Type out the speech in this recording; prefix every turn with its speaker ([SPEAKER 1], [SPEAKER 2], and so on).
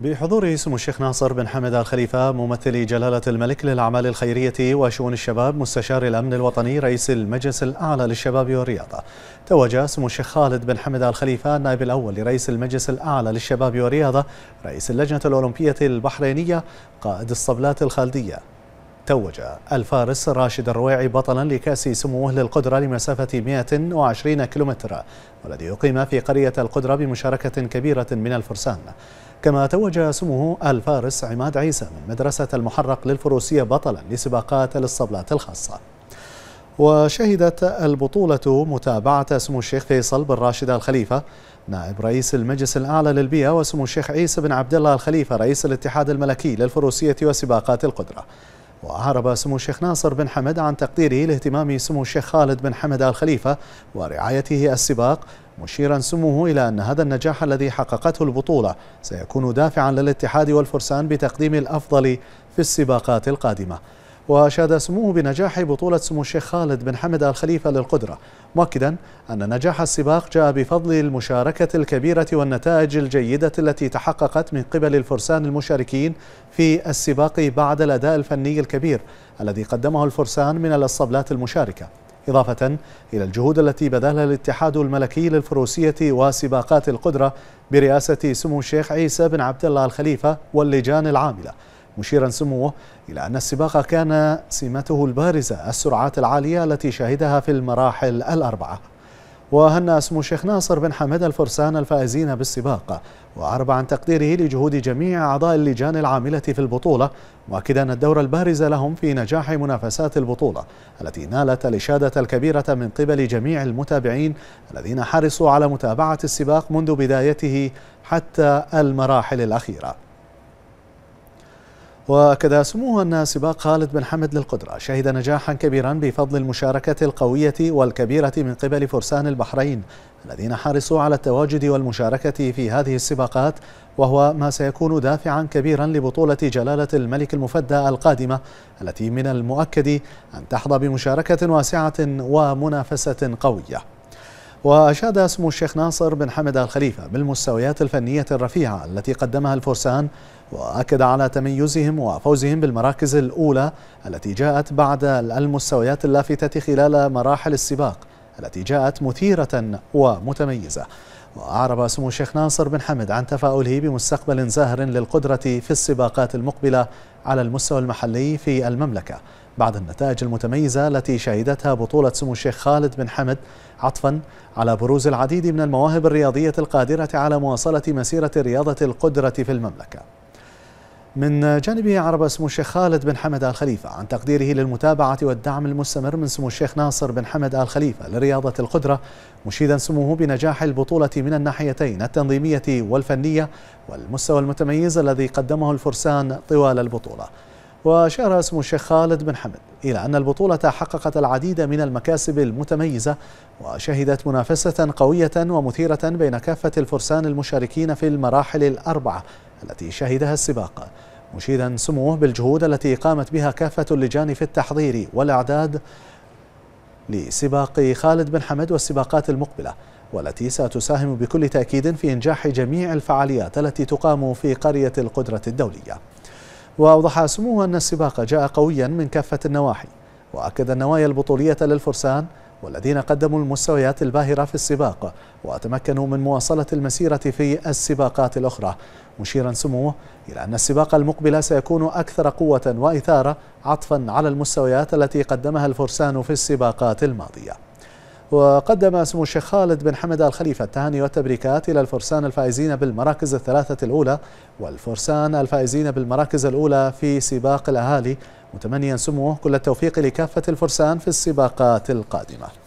[SPEAKER 1] بحضور سمو الشيخ ناصر بن حمد الخليفة ممثل جلالة الملك للأعمال الخيرية وشؤون الشباب مستشار الأمن الوطني رئيس المجلس الأعلى للشباب والرياضة توجه سمو الشيخ خالد بن حمد الخليفة النائب الأول لرئيس المجلس الأعلى للشباب والرياضة رئيس اللجنة الأولمبية البحرينية قائد الصبلات الخالدية توج الفارس راشد الرويعي بطلا لكاس سموه للقدرة لمسافة 120 كيلومتر والذي أقيم في قرية القدرة بمشاركة كبيرة من الفرسان كما توج سموه الفارس عماد عيسى من مدرسة المحرق للفروسية بطلا لسباقات الاسطبلات الخاصة وشهدت البطولة متابعة سمو الشيخ فيصل بن راشد الخليفة نائب رئيس المجلس الأعلى للبيئة وسمو الشيخ عيسى بن عبد الله الخليفة رئيس الاتحاد الملكي للفروسية وسباقات القدرة وأعرب سمو الشيخ ناصر بن حمد عن تقديره لاهتمام سمو الشيخ خالد بن حمد آل خليفة ورعايته السباق مشيرا سموه إلى أن هذا النجاح الذي حققته البطولة سيكون دافعا للاتحاد والفرسان بتقديم الأفضل في السباقات القادمة وأشاد سموه بنجاح بطولة سمو الشيخ خالد بن حمد آل خليفة للقدرة مؤكدا أن نجاح السباق جاء بفضل المشاركة الكبيرة والنتائج الجيدة التي تحققت من قبل الفرسان المشاركين في السباق بعد الأداء الفني الكبير الذي قدمه الفرسان من الأسطبلات المشاركة إضافة إلى الجهود التي بذلها الاتحاد الملكي للفروسية وسباقات القدرة برئاسة سمو الشيخ عيسى بن عبد الله الخليفة واللجان العاملة مشيرا سموه إلى أن السباق كان سمته البارزة السرعات العالية التي شهدها في المراحل الأربعة وهنأ اسم الشيخ ناصر بن حمد الفرسان الفائزين بالسباق وعرب عن تقديره لجهود جميع أعضاء اللجان العاملة في البطولة مؤكدا الدور البارز لهم في نجاح منافسات البطولة التي نالت الإشادة الكبيرة من قبل جميع المتابعين الذين حرصوا على متابعة السباق منذ بدايته حتى المراحل الأخيرة وأكد سموه أن سباق خالد بن حمد للقدرة شهد نجاحا كبيرا بفضل المشاركة القوية والكبيرة من قبل فرسان البحرين الذين حرصوا على التواجد والمشاركة في هذه السباقات وهو ما سيكون دافعا كبيرا لبطولة جلالة الملك المفدى القادمة التي من المؤكد أن تحظى بمشاركة واسعة ومنافسة قوية وأشاد اسم الشيخ ناصر بن حمد الخليفة بالمستويات الفنية الرفيعة التي قدمها الفرسان وأكد على تميزهم وفوزهم بالمراكز الأولى التي جاءت بعد المستويات اللافتة خلال مراحل السباق التي جاءت مثيرة ومتميزة وأعرب سمو الشيخ ناصر بن حمد عن تفاؤله بمستقبل زاهر للقدرة في السباقات المقبلة على المستوى المحلي في المملكة بعد النتائج المتميزة التي شهدتها بطولة سمو الشيخ خالد بن حمد عطفا على بروز العديد من المواهب الرياضية القادرة على مواصلة مسيرة رياضة القدرة في المملكة من جانبه عرب اسم الشيخ خالد بن حمد آل خليفة عن تقديره للمتابعة والدعم المستمر من سمو الشيخ ناصر بن حمد آل خليفة لرياضة القدرة مشيدا سموه بنجاح البطولة من الناحيتين التنظيمية والفنية والمستوى المتميز الذي قدمه الفرسان طوال البطولة وشار اسم الشيخ خالد بن حمد إلى أن البطولة حققت العديد من المكاسب المتميزة وشهدت منافسة قوية ومثيرة بين كافة الفرسان المشاركين في المراحل الأربعة التي شهدها السباق مشيدا سموه بالجهود التي قامت بها كافة اللجان في التحضير والإعداد لسباق خالد بن حمد والسباقات المقبلة والتي ستساهم بكل تأكيد في إنجاح جميع الفعاليات التي تقام في قرية القدرة الدولية وأوضح سموه أن السباق جاء قويا من كافة النواحي وأكد النوايا البطولية للفرسان والذين قدموا المستويات الباهرة في السباق وتمكنوا من مواصلة المسيرة في السباقات الأخرى مشيرا سموه إلى أن السباق المقبل سيكون أكثر قوة وإثارة عطفا على المستويات التي قدمها الفرسان في السباقات الماضية وقدم سمو الشيخ خالد بن حمد آل خليفة التهاني والتبريكات إلى الفرسان الفائزين بالمراكز الثلاثة الأولى والفرسان الفائزين بالمراكز الأولى في سباق الأهالي متمنيا سموه كل التوفيق لكافة الفرسان في السباقات القادمة